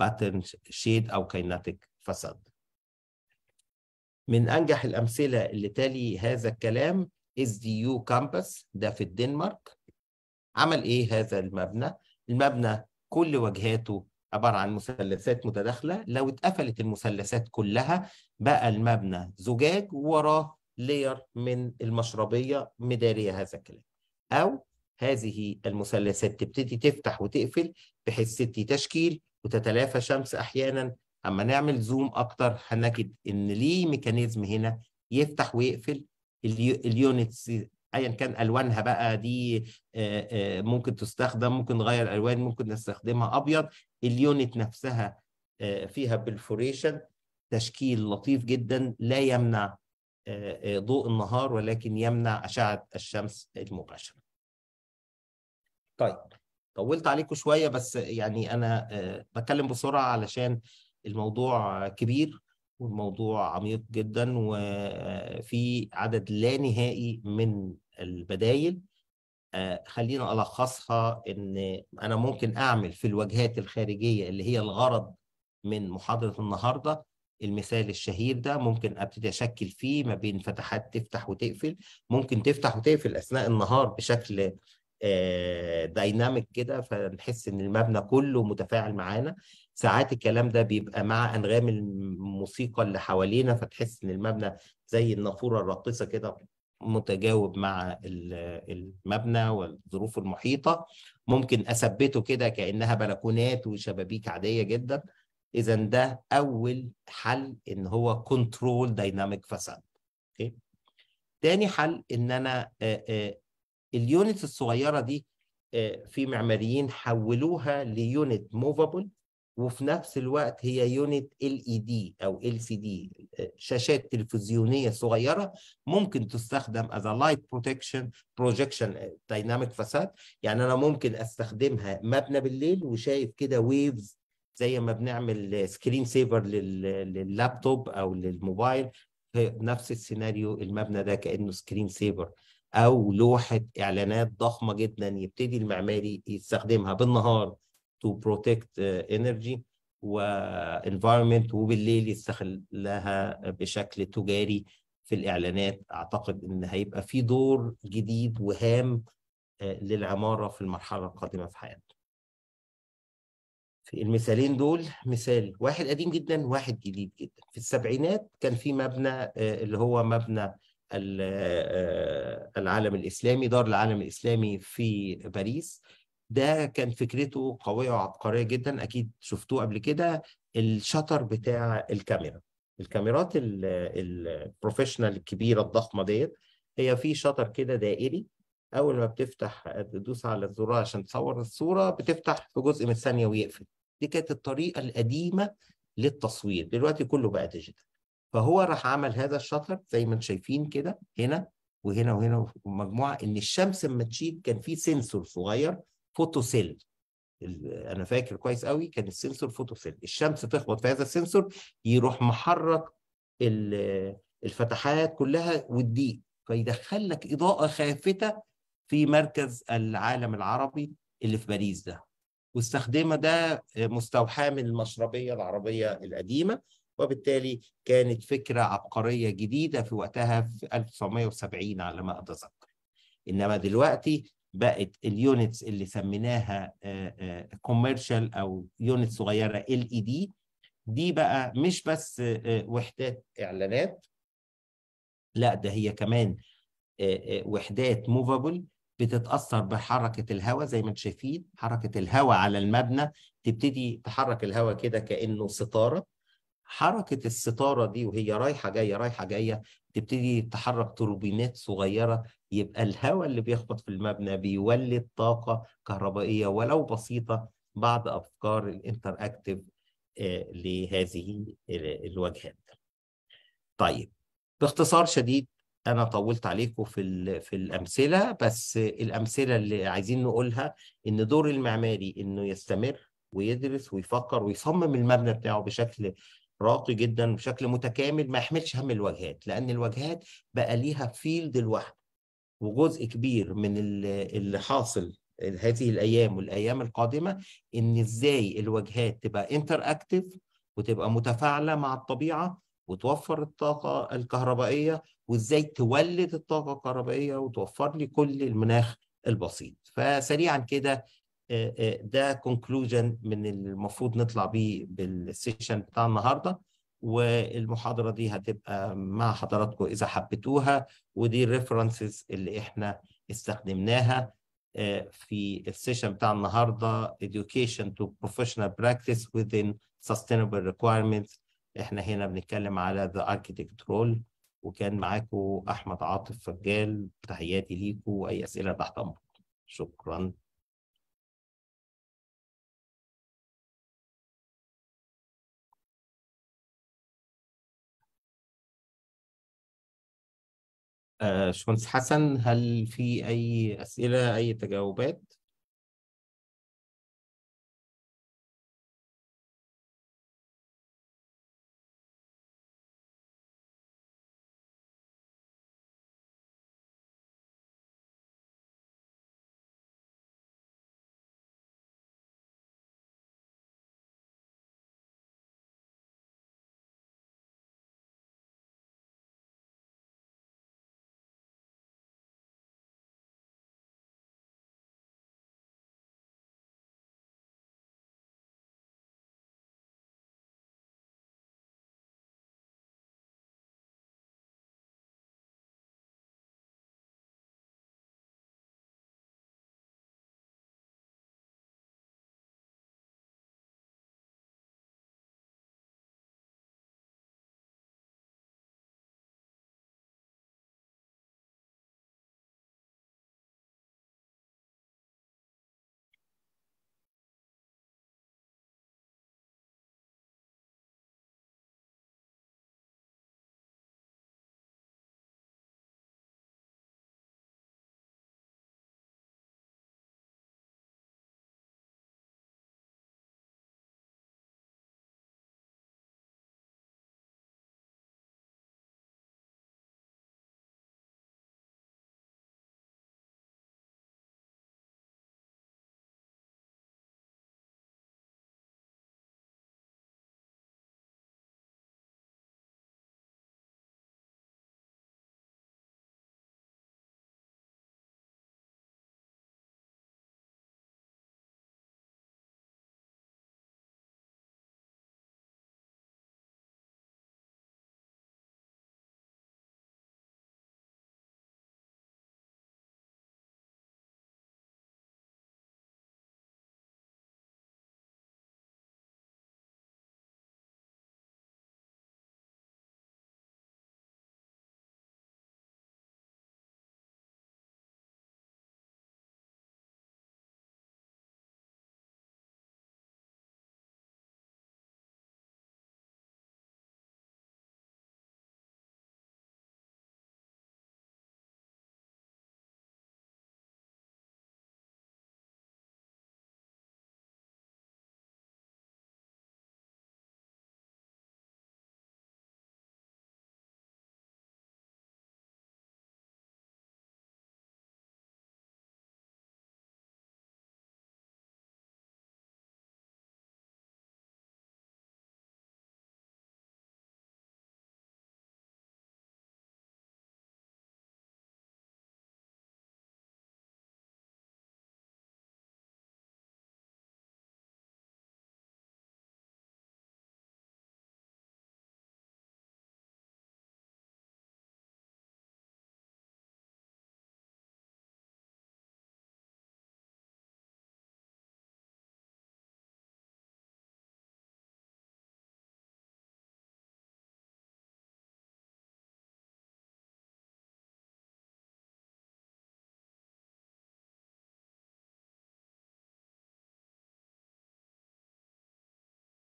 باترن شيد او كايناتيك فساد من انجح الامثله اللي تالي هذا الكلام اس دي يو كامبس ده في الدنمارك عمل ايه هذا المبنى المبنى كل واجهاته عباره عن مثلثات متداخله لو اتقفلت المثلثات كلها بقى المبنى زجاج ووراه لير من المشربيه مداريه هذا الكلام او هذه المثلثات تبتدي تفتح وتقفل بحيث تدي تشكيل وتتلافى شمس احيانا اما نعمل زوم اكتر هنجد ان ليه ميكانيزم هنا يفتح ويقفل اليونتس ايا كان الوانها بقى دي ممكن تستخدم ممكن نغير الوان ممكن نستخدمها ابيض اليونت نفسها فيها بالفوريشن تشكيل لطيف جدا لا يمنع ضوء النهار ولكن يمنع اشعه الشمس المباشره طيب طولت عليكم شويه بس يعني انا بتكلم بسرعه علشان الموضوع كبير والموضوع عميق جدا وفي عدد لا نهائي من البدايل آه، خلينا ألخصها إن أنا ممكن أعمل في الوجهات الخارجية اللي هي الغرض من محاضرة النهاردة المثال الشهير ده ممكن ابتدي اشكل فيه ما بين فتحات تفتح وتقفل ممكن تفتح وتقفل اثناء النهار بشكل دايناميك آه، كده فنحس ان المبنى كله متفاعل معانا ساعات الكلام ده بيبقى مع انغام الموسيقى اللي حوالينا فتحس ان المبنى زي النافوره الراقصه كده متجاوب مع المبنى والظروف المحيطه ممكن اثبته كده كانها بلكونات وشبابيك عاديه جدا اذا ده اول حل ان هو كنترول دايناميك فساد اوكي تاني حل ان انا اليونت الصغيره دي في معماريين حولوها ليونت موفابل وفي نفس الوقت هي يونت ال اي دي او ال سي دي شاشات تلفزيونيه صغيره ممكن تستخدم از لايت بروتكشن بروجكشن دايناميك فساد يعني انا ممكن استخدمها مبنى بالليل وشايف كده ويفز زي ما بنعمل سكرين سيفر لللابتوب او للموبايل نفس السيناريو المبنى ده كانه سكرين سيفر او لوحه اعلانات ضخمه جدا يبتدي المعماري يستخدمها بالنهار to protect uh, energy وانفايرمنت وبالليل يستغلها بشكل تجاري في الاعلانات اعتقد ان هيبقى في دور جديد وهام آه، للعماره في المرحله القادمه في حياتنا. في المثالين دول مثال واحد قديم جدا واحد جديد جدا في السبعينات كان في مبنى آه، اللي هو مبنى آه، العالم الاسلامي دار العالم الاسلامي في باريس ده كان فكرته قويه وعبقريه جدا اكيد شفتوه قبل كده الشطر بتاع الكاميرا الكاميرات البروفيشنال الكبيره الضخمه ديت هي في شطر كده دائري اول ما بتفتح تدوس على الزرار عشان تصور الصوره بتفتح في جزء من الثانيه ويقفل دي كانت الطريقه القديمه للتصوير دلوقتي كله بقى ديجيتال فهو راح عمل هذا الشطر زي ما انتم شايفين كده هنا وهنا وهنا ومجموعه ان الشمس لما تشيد كان في سنسور صغير فوتو سيل انا فاكر كويس قوي كان السنسور فوتو سيل الشمس تخبط في هذا السنسور يروح محرك الفتحات كلها والضيق فيدخل لك اضاءه خافته في مركز العالم العربي اللي في باريس ده واستخدمها ده مستوحاه من المشربيه العربيه القديمه وبالتالي كانت فكره عبقريه جديده في وقتها في 1970 على ما اتذكر انما دلوقتي بقت اليونتس اللي سميناها كوميرشال آه، آه، او يونت صغيره ال اي دي دي بقى مش بس آه، وحدات اعلانات لا ده هي كمان وحدات موفابل بتتاثر بحركه الهواء زي ما انتم شايفين حركه الهواء على المبنى تبتدي تحرك الهواء كده كانه ستاره حركه الستاره دي وهي رايحه جايه رايحه جايه تبتدي تحرك توربينات صغيره يبقى الهواء اللي بيخبط في المبنى بيولد طاقة كهربائية ولو بسيطة بعض أفكار الانتر أكتف آه، لهذه الوجهات. طيب باختصار شديد انا طولت عليكم في في الامثله بس الامثله اللي عايزين نقولها ان دور المعماري انه يستمر ويدرس ويفكر ويصمم المبنى بتاعه بشكل راقي جدا بشكل متكامل ما يحملش هم الواجهات لان الواجهات بقى ليها فيلد لوحده وجزء كبير من اللي حاصل هذه الايام والايام القادمه ان ازاي الواجهات تبقى انتر اكتف وتبقى متفاعله مع الطبيعه وتوفر الطاقه الكهربائيه وازاي تولد الطاقه الكهربائيه وتوفر لي كل المناخ البسيط فسريعا كده ده كونكلوجن من المفروض نطلع بيه بالسيشن بتاع النهارده والمحاضرة دي هتبقى مع حضراتكم إذا حبيتوها ودي الريفرنسز اللي إحنا استخدمناها آه، في السيشن بتاع النهاردة Education to Professional Practice within Sustainable Requirements إحنا هنا بنتكلم على The Architect Role وكان معاكم أحمد عاطف فجال تحياتي ليكم وأي أسئلة تحت أمركم شكراً باشمهندس آه، حسن هل في اي اسئله اي تجاوبات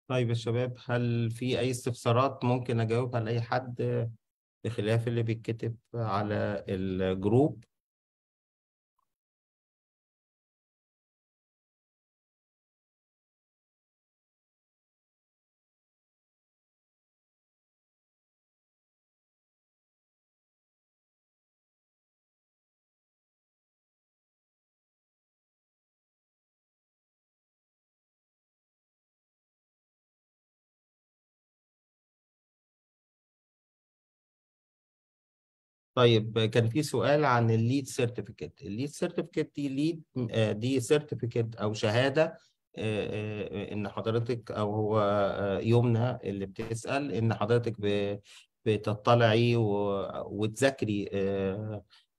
طيب يا شباب هل في أي استفسارات ممكن أجاوبها لأي حد بخلاف اللي بيتكتب على الجروب؟ طيب كان في سؤال عن الليد سيرتيفيكت الليد سيرتيفيكت دي ليد آه، دي سيرتيفيكت او شهاده آه، آه، ان حضرتك او هو يمنى اللي بتسال ان حضرتك بتطلعي وتذاكري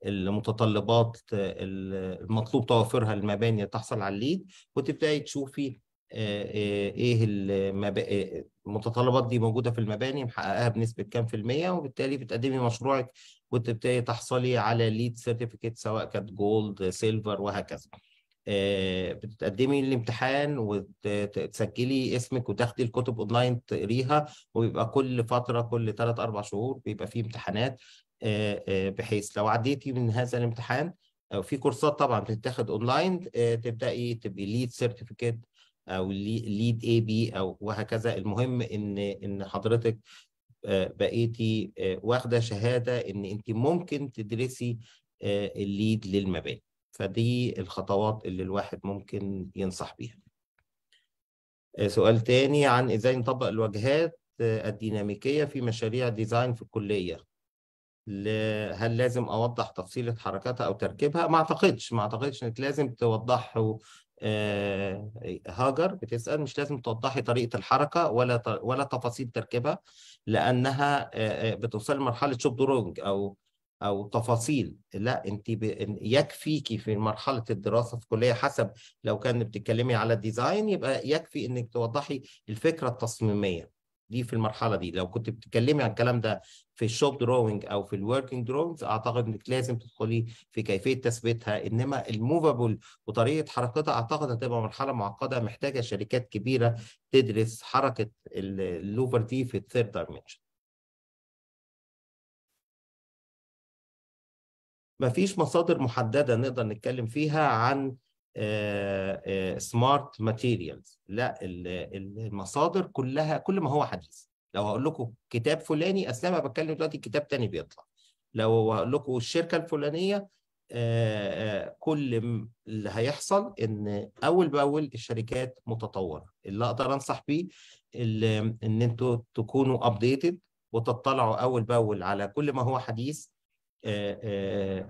المتطلبات المطلوب توفرها للمباني تحصل على الليد وتبداي تشوفي ايه المتطلبات دي موجوده في المباني محققها بنسبه كام في الميه وبالتالي بتقدمي مشروعك وتبتدي تحصلي على ليد سيرتيفيكيت سواء كانت جولد سيلفر وهكذا آه، بتقدمي الامتحان وتسجلي اسمك وتاخدي الكتب اونلاين تقريها وبيبقى كل فتره كل ثلاث اربع شهور بيبقى في امتحانات آه، آه، بحيث لو عديتي من هذا الامتحان في كورسات طبعا بتتاخد اونلاين تبداي تبقي ليد سيرتيفيكيت او ليد اي بي او وهكذا المهم ان ان حضرتك آه، بقيتي آه، واخده شهاده ان انت ممكن تدرسي آه، الليد للمباني فدي الخطوات اللي الواحد ممكن ينصح بيها سؤال تاني عن ازاي نطبق الواجهات الديناميكيه في مشاريع ديزاين في الكليه هل لازم اوضح تفصيله حركاتها او تركيبها ما اعتقدش ما اعتقدش انك لازم توضحه آه، إيه، هاجر بتسأل مش لازم توضحي طريقة الحركة ولا ولا تفاصيل تركيبها لأنها آه، آه، بتوصل لمرحلة شوب درونج أو أو تفاصيل لا أنت ب... يكفيكي في مرحلة الدراسة في كلية حسب لو كان بتتكلمي على الديزاين يبقى يكفي إنك توضحي الفكرة التصميمية دي في المرحله دي لو كنت بتتكلمي عن الكلام ده في الشوب دروينج او في الوركينج دروينج اعتقد انك لازم تدخلي في كيفيه تثبيتها انما الموفابل وطريقه حركتها اعتقد هتبقى مرحله معقده محتاجه شركات كبيره تدرس حركه اللوفر دي في الثيرد دايمنشن مفيش مصادر محدده نقدر نتكلم فيها عن سمارت آه، ماتيريالز آه، لا المصادر كلها كل ما هو حديث لو هقول لكم كتاب فلاني اصل انا بتكلم دلوقتي كتاب تاني بيطلع لو هقول لكم الشركه الفلانيه آه، كل اللي هيحصل ان اول باول الشركات متطوره اللي اقدر انصح بيه ان انتوا تكونوا ابديتد وتطلعوا اول باول على كل ما هو حديث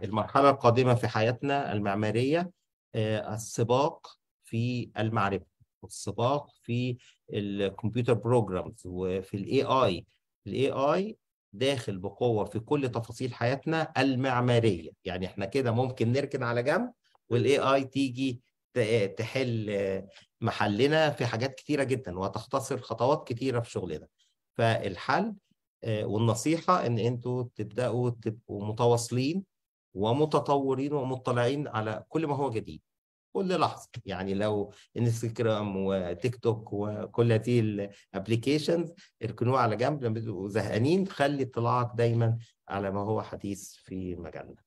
المرحله القادمه في حياتنا المعماريه آه، السباق في المعرفه والسباق في الكمبيوتر بروجرامز وفي الاي اي الاي اي داخل بقوه في كل تفاصيل حياتنا المعماريه يعني احنا كده ممكن نركن على جنب والاي اي تيجي تحل محلنا في حاجات كتيره جدا وتختصر خطوات كتيره في شغلنا فالحل آه، والنصيحه ان انتوا تبداوا تبقوا متواصلين ومتطورين ومطلعين على كل ما هو جديد كل لحظه يعني لو انستغرام وتيك توك وكل هذه الابلكيشنز اركنوها على جنب لما تبقوا زهقانين خلي اطلاعك دايما على ما هو حديث في مجالنا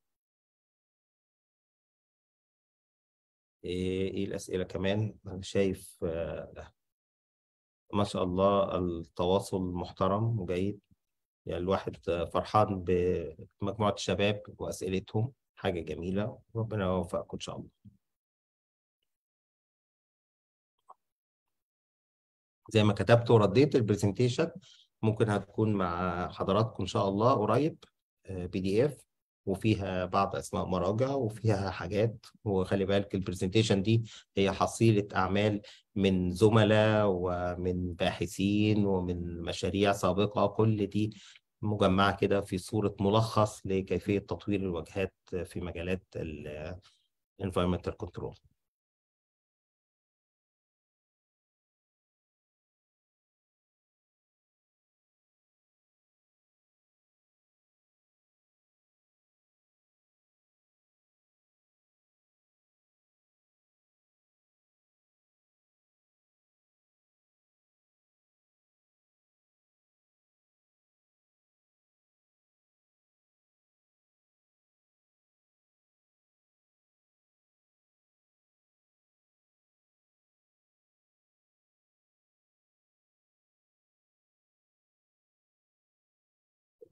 ايه, إيه الاسئله كمان انا شايف آه، ما شاء الله التواصل محترم وجيد يعني الواحد فرحان بمجموعة الشباب وأسئلتهم حاجة جميلة ربنا يوفقكم إن شاء الله زي ما كتبت ورديت البرزنتيشن ممكن هتكون مع حضراتكم إن شاء الله قريب بي دي إف وفيها بعض اسماء مراجع وفيها حاجات وخلي بالك البرزنتيشن دي هي حصيله اعمال من زملاء ومن باحثين ومن مشاريع سابقه كل دي مجمعة كده في صورة ملخص لكيفية تطوير الواجهات في مجالات الـ Environmental Control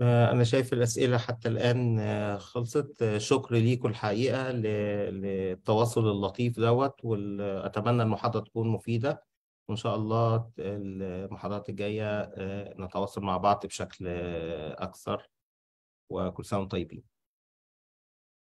آه، أنا شايف الأسئلة حتى الآن آه، خلصت آه، شكر ليكم الحقيقة للتواصل اللطيف دوت وأتمنى المحاضرة تكون مفيدة وإن شاء الله المحاضرات الجاية نتواصل مع بعض بشكل أكثر وكل سنة وانتم طيبين